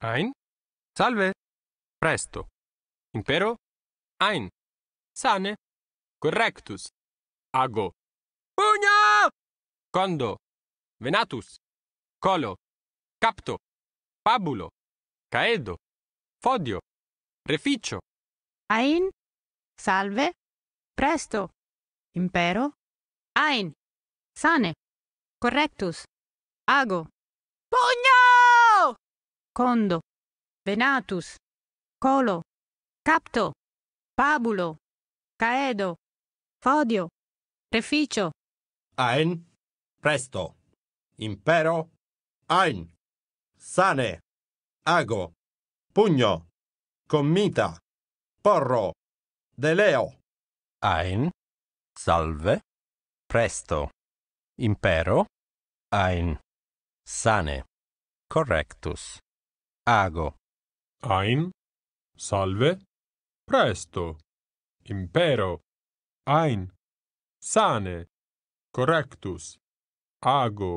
Ein? Salve. Presto. Impero? Ein. Sane. Correctus. Ago. Pugna! Condo. Venatus. Colo. Capto. Pabulo. Caedo. Fodio. Reficio. Ein. Salve. Presto. Impero. Ein. Sane. Correctus. Ago. Pugna! Condo, Venatus, Colo, Capto, Pabulo, Caedo, Fodio, Preficio. Ein, presto, impero, ein, sane, ago, pugno, commita, porro, deleo. Ein, salve, presto, impero, ein, sane, correctus. ago ein salve presto impero ein sane correctus ago